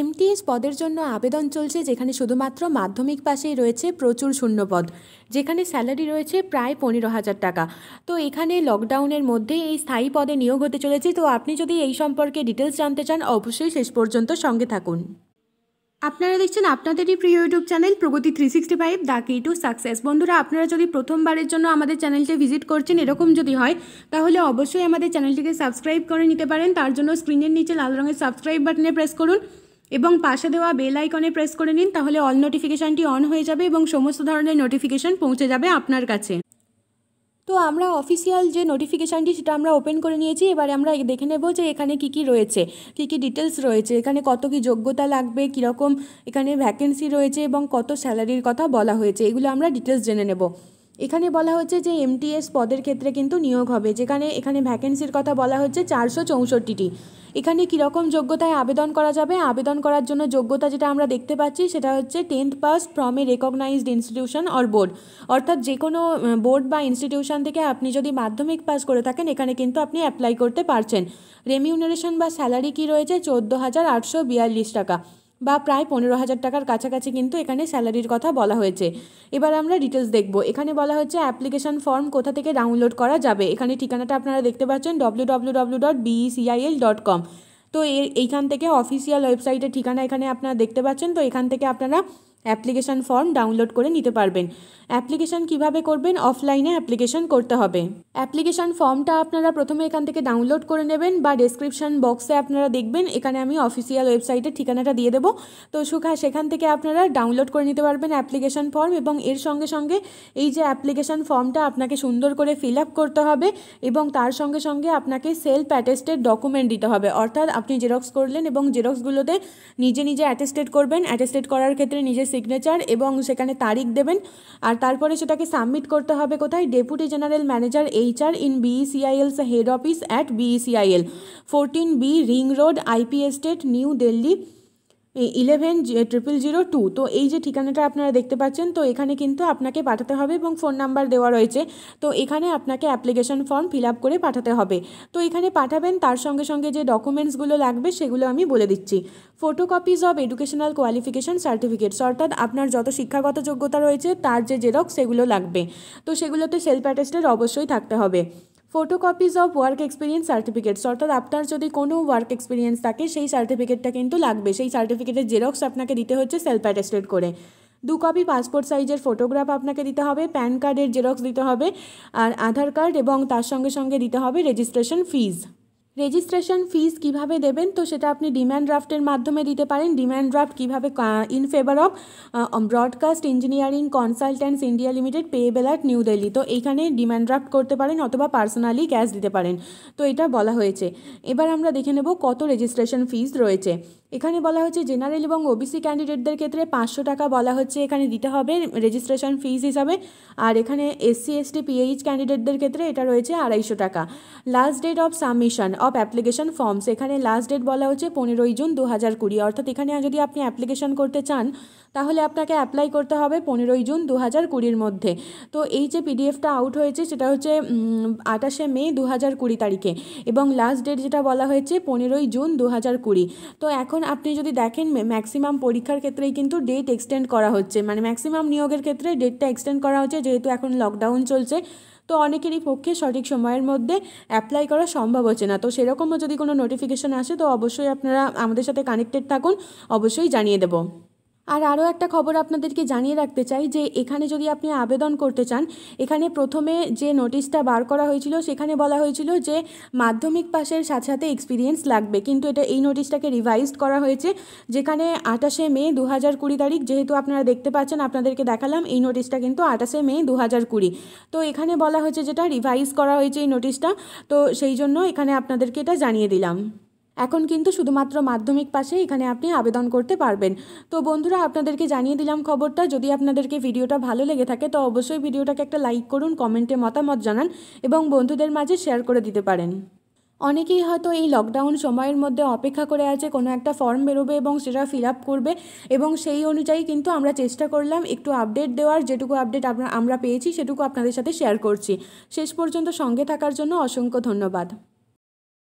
MTS পদের জন্য আবেদন চলছে যেখানে শুধুমাত্র মাধ্যমিক পাশেই রয়েছে প্রচুর শূন্যপদ যেখানে স্যালারি রয়েছে প্রায় পনেরো হাজার টাকা তো এখানে লকডাউনের মধ্যে এই স্থায়ী পদে নিয়োগ হতে চলেছে তো আপনি যদি এই সম্পর্কে ডিটেলস জানতে চান অবশ্যই শেষ পর্যন্ত সঙ্গে থাকুন আপনারা দেখছেন আপনাদেরই প্রিয় YouTube channel Pragati three sixty five the key to success বন্ধুরা আপনারা যদি প্রথমবারের জন্য আমাদের চ্যানেলটি ভিজিট করছেন এরকম যদি হয় তাহলে অবশ্যই আমাদের চ্যানেলটিকে সাবস্ক্রাইব করে নিতে পারেন তার জন্য স্ক্রিনের নিচে লাল রঙের সাবস্ক্রাইব বাটনে প্রেস করুন এবং পাশে দেওয়া বেল আইকনে প্রেস করে নিন তাহলে অল নোটিফিকেশানটি অন হয়ে যাবে এবং সমস্ত ধরনের নোটিফিকেশান পৌঁছে যাবে আপনার কাছে তো আমরা অফিসিয়াল যে নোটিফিকেশানটি সেটা আমরা ওপেন করে নিয়েছি এবারে আমরা দেখে নেব যে এখানে কি কি রয়েছে কি কি ডিটেলস রয়েছে এখানে কত কি যোগ্যতা লাগবে কীরকম এখানে ভ্যাকেন্সি রয়েছে এবং কত স্যালারির কথা বলা হয়েছে এগুলো আমরা ডিটেলস জেনে নেব এখানে বলা হচ্ছে যে এমটিএস পদের ক্ষেত্রে কিন্তু নিয়োগ হবে যেখানে এখানে ভ্যাকেন্সির কথা বলা হচ্ছে চারশো চৌষট্টিটি এখানে কীরকম যোগ্যতায় আবেদন করা যাবে আবেদন করার জন্য যোগ্যতা যেটা আমরা দেখতে পাচ্ছি সেটা হচ্ছে tenth pass from a recognized institution or board অর্থাৎ যে কোনো বোর্ড বা ইনস্টিটিউশন থেকে আপনি যদি মাধ্যমিক পাস করে থাকেন এখানে কিন্তু আপনি অ্যাপ্লাই করতে পারছেন রেমিউনারেশন বা স্যালারি কি রয়েছে চোদ্দো হাজার আটশো বিয়াল্লিশ টাকা বা প্রায় পনেরো হাজার টাকার কাছাকাছি কিন্তু এখানে স্যালারির কথা বলা হয়েছে এবার আমরা ডিটেলস দেখব এখানে বলা হচ্ছে অ্যাপ্লিকেশন ফর্ম কোথা থেকে ডাউনলোড করা যাবে এখানে ঠিকানাটা আপনারা দেখতে পাচ্ছেন W W W dot dot com তো এইখান থেকে অফিসিয়াল ওয়েবসাইটের ঠিকানা এখানে আপনারা দেখতে পাচ্ছেন তো এখান থেকে আপনারা অ্যাপ্লিকেশান ফর্ম ডাউনলোড করে নিতে পারবেন অ্যাপ্লিকেশান কিভাবে করবেন অফলাইনে অ্যাপ্লিকেশান করতে হবে অ্যাপ্লিকেশান ফর্মটা আপনারা প্রথমে এখান থেকে ডাউনলোড করে নেবেন বা ডিসক্রিপশান বক্সে আপনারা দেখবেন এখানে আমি অফিসিয়াল ওয়েবসাইটের ঠিকানাটা দিয়ে দেবো তো সুখা সেখান থেকে আপনারা ডাউনলোড করে নিতে পারবেন অ্যাপ্লিকেশান ফর্ম এবং এর সঙ্গে সঙ্গে এই যে অ্যাপ্লিকেশান ফর্মটা আপনাকে সুন্দর করে ফিল আপ করতে হবে এবং তার সঙ্গে সঙ্গে আপনাকে সেলফ অ্যাটেস্টেড ডকুমেন্ট দিতে হবে অর্থাৎ আপনি জেরক্স করলেন এবং জেরক্সগুলোতে নিজে নিজে অ্যাটেস্টেড করবেন অ্যাটেস্টেড করার ক্ষেত্রে নিজে সিগনেচার এবং সেখানে তারিখ দেবেন আর তারপরে সেটাকে সাবমিট করতে হবে কোথায় deputy general manager HR in BECIL's head office at BECIL fourteen B ring road IP estate New Delhi eleven triple zero two তো এই যে ঠিকানাটা আপনারা দেখতে পাচ্ছেন তো এখানে কিন্তু আপনাকে পাঠাতে হবে এবং ফোন নাম্বার দেওয়া রয়েছে তো এখানে আপনাকে অ্যাপ্লিকেশন ফর্ম ফিল আপ করে পাঠাতে হবে তো এখানে পাঠাবেন তার সঙ্গে সঙ্গে যে ডকুমেন্টসগুলো লাগবে সেগুলো আমি বলে দিচ্ছি photocopies of educational qualification certificates অর্থাৎ আপনার যত শিক্ষাগত যোগ্যতা রয়েছে তার যে জেরক্স সেগুলো লাগবে তো সেগুলোতে সেলফ অ্যাটেস্টের অবশ্যই থাকতে হবে photocopies of work experience certificates অর্থাৎ আপনার যদি কোনো ওয়ার্ক এক্সপিরিয়েন্স থাকে সেই সার্টিফিকেটটা কিন্তু লাগবে সেই সার্টিফিকেটের জেরক্স আপনাকে দিতে হচ্ছে সেলফ অ্যাটেস্টেড করে দু কপি পাসপোর্ট সাইজের ফটোগ্রাফ আপনাকে দিতে হবে প্যান কার্ডের জেরক্স দিতে হবে আর আধার কার্ড এবং তার সঙ্গে সঙ্গে দিতে হবে রেজিস্ট্রেশন ফিজ রেজিস্ট্রেশন ফিস কিভাবে দেবেন তো সেটা আপনি ডিম্যান্ড ড্রাফটের মাধ্যমে দিতে পারেন ডিম্যান্ড ড্রাফট কীভাবে in favour of broadcast engineering consultants India limited payable at New Delhi তো এইখানে ডিম্যান্ড ড্রাফট করতে পারেন অথবা পার্সোনালি ক্যাশ দিতে পারেন তো এটা বলা হয়েছে এবার আমরা দেখে নেব কত রেজিস্ট্রেশন ফিস রয়েছে এখানে বলা হচ্ছে জেনারেল এবং ওবিসি ক্যান্ডিডেটদের ক্ষেত্রে পাঁচশো টাকা বলা হচ্ছে এখানে দিতে হবে রেজিস্ট্রেশন ফিজ হিসাবে আর এখানে এসসি এসটি পিএইচ ক্যান্ডিডেটদের ক্ষেত্রে এটা রয়েছে আড়াইশো টাকা last date of submission of application forms এখানে লাস্ট ডেট বলা হচ্ছে পনেরোই জুন দু হাজার কুড়ি অর্থাৎ এখানে যদি আপনি অ্যাপ্লিকেশন করতে চান তাহলে আপনাকে অ্যাপ্লাই করতে হবে পনেরোই জুন দু হাজার কুড়ির মধ্যে তো এই যে পিডিএফটা আউট হয়েছে সেটা হচ্ছে আঠাশে মে দু হাজার কুড়ি তারিখে এবং লাস্ট ডেট যেটা বলা হয়েছে পনেরোই জুন দু হাজার কুড়ি তো এখন আপনি যদি দেখেন ম্যাক্সিমাম পরীক্ষার ক্ষেত্রেই কিন্তু ডেট এক্সটেন্ড করা হচ্ছে মানে ম্যাক্সিমাম নিয়োগের ক্ষেত্রে ডেটটা এক্সটেন্ড করা হচ্ছে যেহেতু এখন লকডাউন চলছে তো অনেকেরই পক্ষে সঠিক সময়ের মধ্যে অ্যাপ্লাই করা সম্ভব হচ্ছে না তো সেরকমও যদি কোনো নোটিফিকেশান আসে তো অবশ্যই আপনারা আমাদের সাথে কানেক্টেড থাকুন অবশ্যই জানিয়ে দেবো আর আরও একটা খবর আপনাদেরকে জানিয়ে রাখতে চাই যে এখানে যদি আপনি আবেদন করতে চান এখানে প্রথমে যে নোটিশটা বার করা হয়েছিল সেখানে বলা হয়েছিল যে মাধ্যমিক পাশের সাথে সাথে এক্সপিরিয়েন্স লাগবে কিন্তু এটা এই নোটিশটাকে রিভাইজ করা হয়েছে যেখানে আঠাশে মে দু হাজার কুড়ি তারিখ যেহেতু আপনারা দেখতে পাচ্ছেন আপনাদেরকে দেখালাম এই নোটিশটা কিন্তু আঠাশে মে দু হাজার কুড়ি তো এখানে বলা হয়েছে যেটা রিভাইজ করা হয়েছে এই নোটিশটা তো সেই জন্য এখানে আপনাদেরকে এটা জানিয়ে দিলাম এখন কিন্তু শুধুমাত্র মাধ্যমিক পাশে এখানে আপনি আবেদন করতে পারবেন তো বন্ধুরা আপনাদেরকে জানিয়ে দিলাম খবরটা যদি আপনাদেরকে ভিডিওটা ভালো লেগে থাকে তো অবশ্যই ভিডিওটাকে একটা লাইক করুন কমেন্টে মতামত জানান এবং বন্ধুদের মাঝে শেয়ার করে দিতে পারেন অনেকেই হয়তো এই লকডাউন সময়ের মধ্যে অপেক্ষা করে আছে কোনো একটা ফর্ম বেরোবে এবং সেটা ফিল আপ করবে এবং সেই অনুযায়ী কিন্তু আমরা চেষ্টা করলাম একটু আপডেট দেওয়ার যেটুকু আপডেট আমরা পেয়েছি সেটুকু আপনাদের সাথে শেয়ার করছি শেষ পর্যন্ত সঙ্গে থাকার জন্য অসংখ্য ধন্যবাদ